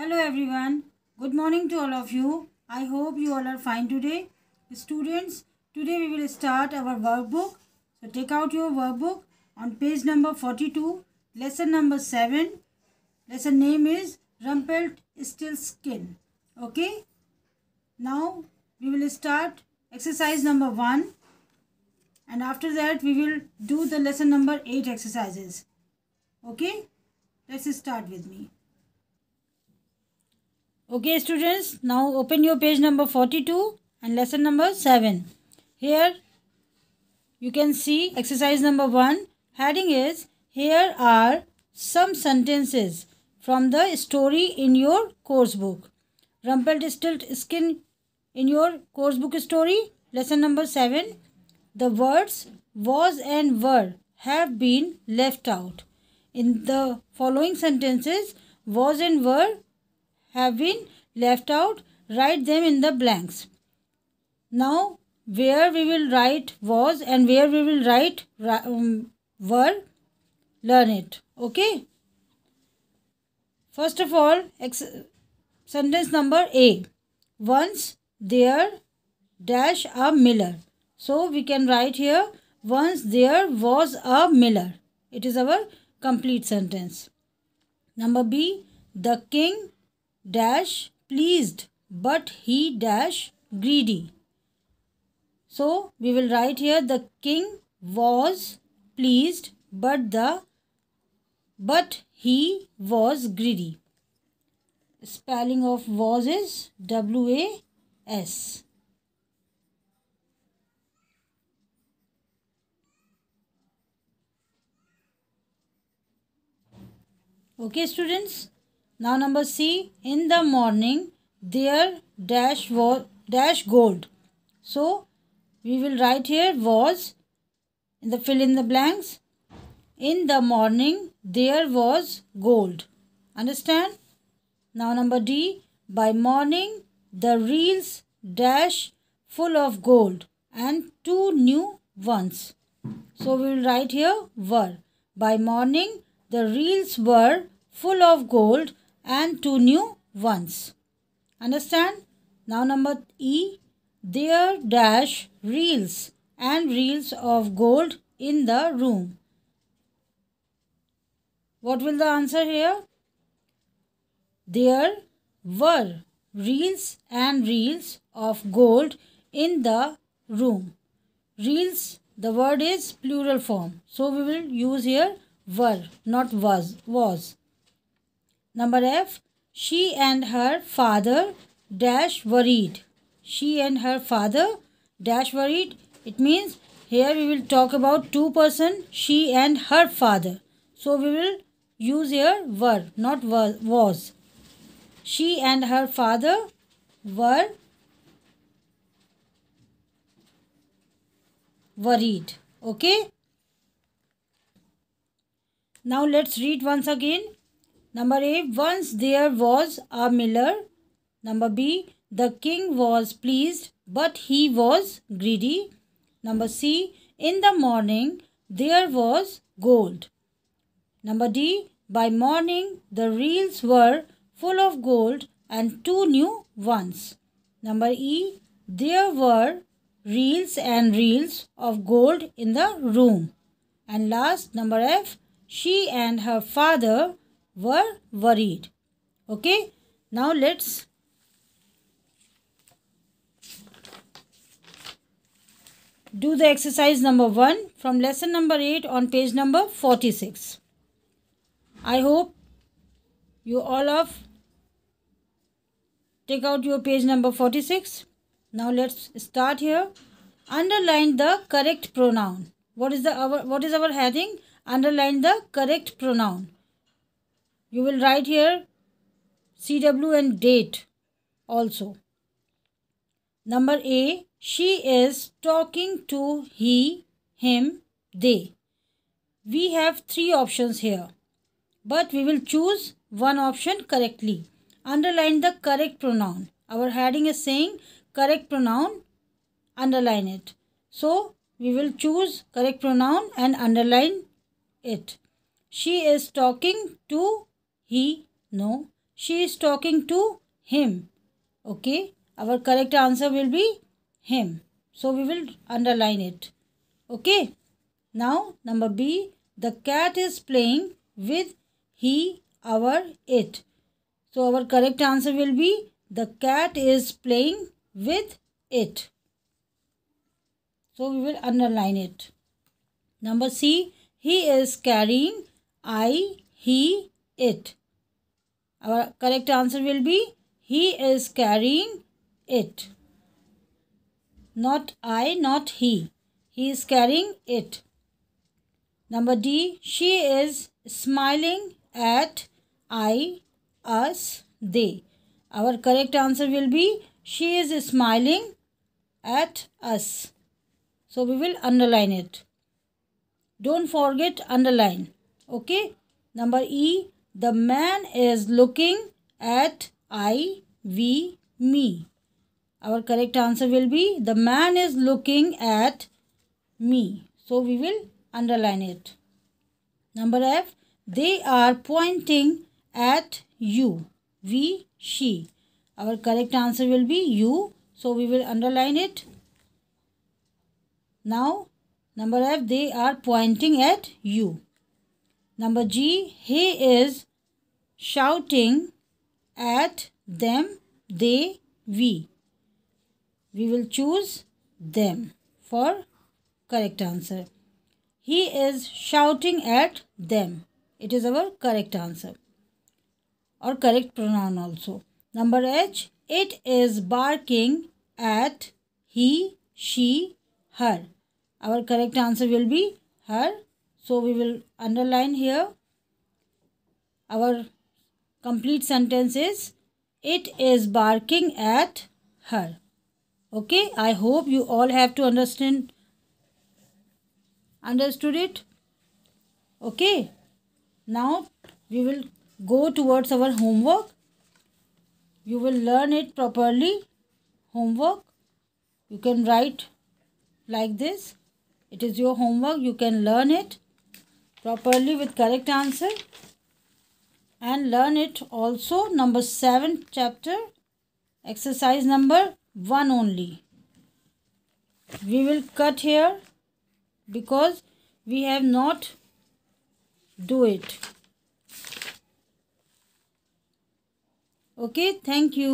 Hello everyone. Good morning to all of you. I hope you all are fine today. Students, today we will start our workbook. So take out your workbook on page number 42, lesson number 7. Lesson name is Rumpled Still Skin. Okay. Now we will start exercise number 1. And after that we will do the lesson number 8 exercises. Okay. Let's start with me. Okay students, now open your page number 42 and lesson number 7. Here you can see exercise number 1. Heading is here are some sentences from the story in your course book. skin in your course book story. Lesson number 7. The words was and were have been left out. In the following sentences, was and were have been left out, write them in the blanks. Now, where we will write was and where we will write um, were, learn it. Okay? First of all, sentence number A. Once there dash a miller. So, we can write here, once there was a miller. It is our complete sentence. Number B, the king dash pleased but he dash greedy. So we will write here the king was pleased but the but he was greedy. Spelling of was is W A S. Okay students now number C, in the morning there dash was dash gold. So we will write here was in the fill in the blanks. In the morning there was gold. Understand? Now number D, by morning the reels dash full of gold and two new ones. So we will write here were. By morning the reels were full of gold and two new ones. Understand? Now number E. There dash reels and reels of gold in the room. What will the answer here? There were reels and reels of gold in the room. Reels, the word is plural form. So we will use here were, not was. was. Number F. She and her father dash worried. She and her father dash worried. It means here we will talk about two person, she and her father. So we will use here were, not was. She and her father were worried. Okay. Now let's read once again. Number A. Once there was a miller. Number B. The king was pleased, but he was greedy. Number C. In the morning, there was gold. Number D. By morning, the reels were full of gold and two new ones. Number E. There were reels and reels of gold in the room. And last, number F. She and her father were worried. Okay. Now let's do the exercise number 1 from lesson number 8 on page number 46. I hope you all of take out your page number 46. Now let's start here. Underline the correct pronoun. What is the our what is our heading? Underline the correct pronoun you will write here CW and date also. Number A, she is talking to he, him, they. We have three options here, but we will choose one option correctly. Underline the correct pronoun. Our heading is saying correct pronoun, underline it. So, we will choose correct pronoun and underline it. She is talking to he? No. She is talking to him. Okay. Our correct answer will be him. So we will underline it. Okay. Now number B. The cat is playing with he, our, it. So our correct answer will be the cat is playing with it. So we will underline it. Number C. He is carrying I, he, it. Our correct answer will be he is carrying it. Not I, not he. He is carrying it. Number D, she is smiling at I, us, they. Our correct answer will be she is smiling at us. So we will underline it. Don't forget underline. Okay. Number E, the man is looking at I, we, me. Our correct answer will be the man is looking at me. So we will underline it. Number F, they are pointing at you, we, she. Our correct answer will be you. So we will underline it. Now, number F, they are pointing at you. Number G, he is shouting at them, they, we. We will choose them for correct answer. He is shouting at them. It is our correct answer or correct pronoun also. Number H, it is barking at he, she, her. Our correct answer will be her. So we will underline here. Our complete sentence is it is barking at her okay i hope you all have to understand understood it okay now we will go towards our homework you will learn it properly homework you can write like this it is your homework you can learn it properly with correct answer and learn it also number 7 chapter exercise number 1 only we will cut here because we have not do it okay thank you